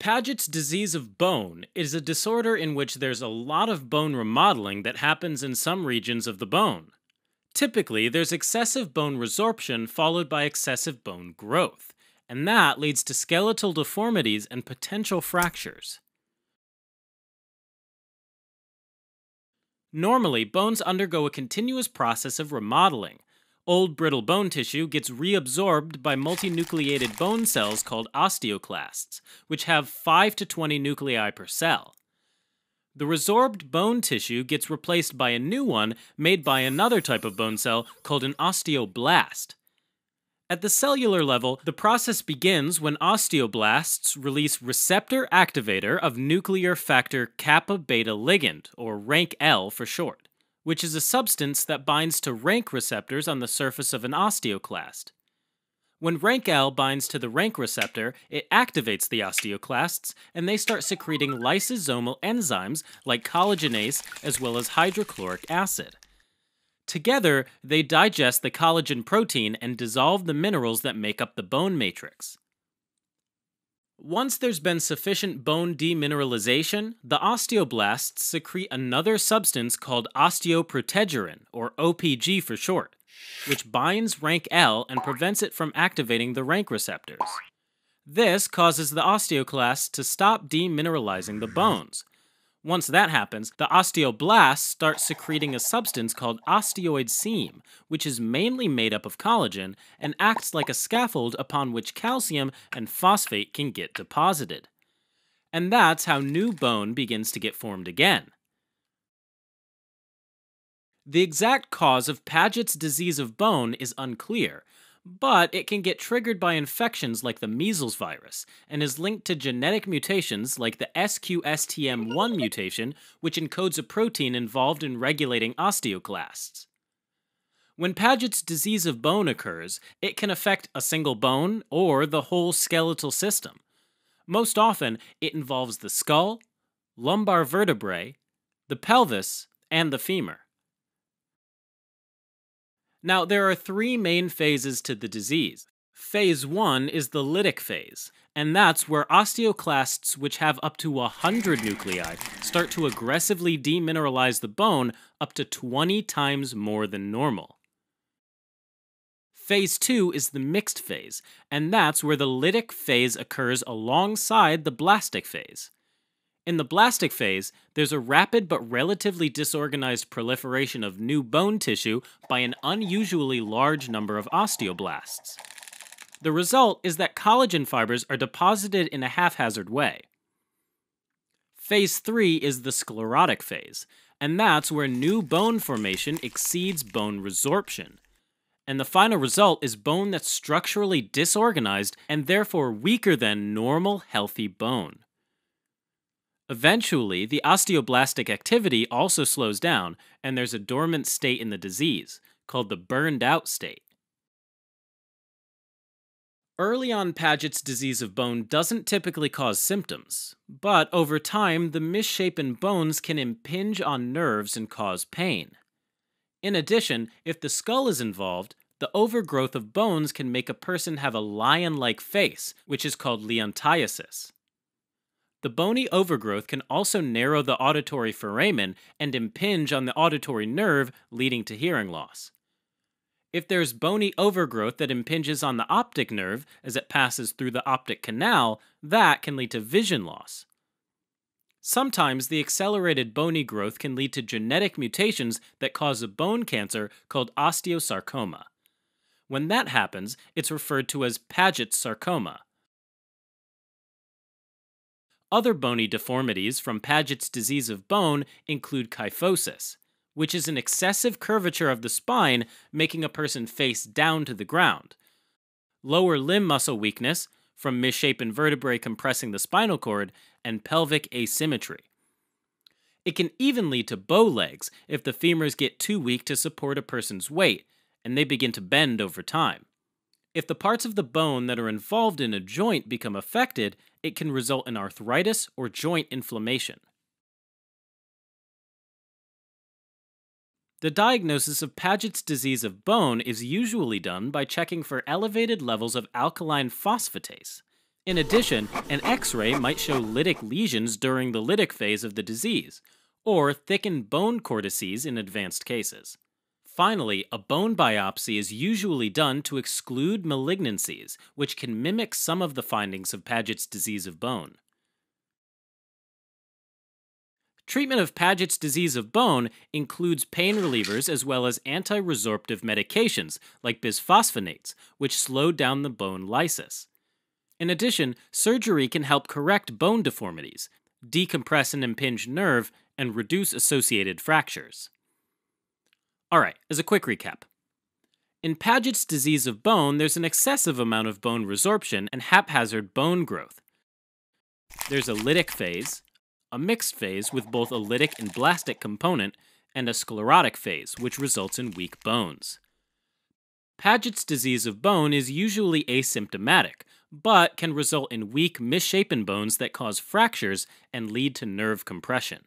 Paget's disease of bone is a disorder in which there's a lot of bone remodeling that happens in some regions of the bone. Typically, there's excessive bone resorption followed by excessive bone growth, and that leads to skeletal deformities and potential fractures. Normally, bones undergo a continuous process of remodeling, Old brittle bone tissue gets reabsorbed by multinucleated bone cells called osteoclasts, which have 5 to 20 nuclei per cell. The resorbed bone tissue gets replaced by a new one made by another type of bone cell called an osteoblast. At the cellular level, the process begins when osteoblasts release receptor activator of nuclear factor kappa beta ligand, or rank L for short which is a substance that binds to rank receptors on the surface of an osteoclast. When rank L binds to the rank receptor, it activates the osteoclasts, and they start secreting lysosomal enzymes like collagenase as well as hydrochloric acid. Together, they digest the collagen protein and dissolve the minerals that make up the bone matrix. Once there's been sufficient bone demineralization, the osteoblasts secrete another substance called osteoprotegerin, or OPG for short, which binds rank L and prevents it from activating the rank receptors. This causes the osteoclasts to stop demineralizing the bones, once that happens, the osteoblasts start secreting a substance called osteoid seam, which is mainly made up of collagen and acts like a scaffold upon which calcium and phosphate can get deposited. And that's how new bone begins to get formed again. The exact cause of Paget's disease of bone is unclear, but it can get triggered by infections like the measles virus and is linked to genetic mutations like the SQSTM1 mutation, which encodes a protein involved in regulating osteoclasts. When Paget's disease of bone occurs, it can affect a single bone or the whole skeletal system. Most often, it involves the skull, lumbar vertebrae, the pelvis, and the femur. Now, there are three main phases to the disease. Phase 1 is the lytic phase, and that's where osteoclasts, which have up to 100 nuclei, start to aggressively demineralize the bone up to 20 times more than normal. Phase 2 is the mixed phase, and that's where the lytic phase occurs alongside the blastic phase. In the blastic phase, there's a rapid but relatively disorganized proliferation of new bone tissue by an unusually large number of osteoblasts. The result is that collagen fibers are deposited in a haphazard way. Phase 3 is the sclerotic phase, and that's where new bone formation exceeds bone resorption. And the final result is bone that's structurally disorganized and therefore weaker than normal, healthy bone. Eventually, the osteoblastic activity also slows down, and there's a dormant state in the disease, called the burned out state. Early on, Paget's disease of bone doesn't typically cause symptoms, but over time, the misshapen bones can impinge on nerves and cause pain. In addition, if the skull is involved, the overgrowth of bones can make a person have a lion like face, which is called leontiasis. The bony overgrowth can also narrow the auditory foramen and impinge on the auditory nerve, leading to hearing loss. If there's bony overgrowth that impinges on the optic nerve as it passes through the optic canal, that can lead to vision loss. Sometimes the accelerated bony growth can lead to genetic mutations that cause a bone cancer called osteosarcoma. When that happens, it's referred to as Paget's sarcoma. Other bony deformities from Paget's disease of bone include kyphosis, which is an excessive curvature of the spine making a person face down to the ground, lower limb muscle weakness from misshapen vertebrae compressing the spinal cord, and pelvic asymmetry. It can even lead to bow legs if the femurs get too weak to support a person's weight and they begin to bend over time. If the parts of the bone that are involved in a joint become affected, it can result in arthritis or joint inflammation. The diagnosis of Paget's disease of bone is usually done by checking for elevated levels of alkaline phosphatase. In addition, an x ray might show lytic lesions during the lytic phase of the disease, or thickened bone cortices in advanced cases. Finally, a bone biopsy is usually done to exclude malignancies, which can mimic some of the findings of Paget's disease of bone. Treatment of Paget's disease of bone includes pain relievers as well as anti-resorptive medications like bisphosphonates, which slow down the bone lysis. In addition, surgery can help correct bone deformities, decompress an impinged nerve, and reduce associated fractures. All right, as a quick recap. In Paget's disease of bone, there's an excessive amount of bone resorption and haphazard bone growth. There's a lytic phase, a mixed phase with both a lytic and blastic component, and a sclerotic phase, which results in weak bones. Paget's disease of bone is usually asymptomatic, but can result in weak, misshapen bones that cause fractures and lead to nerve compression.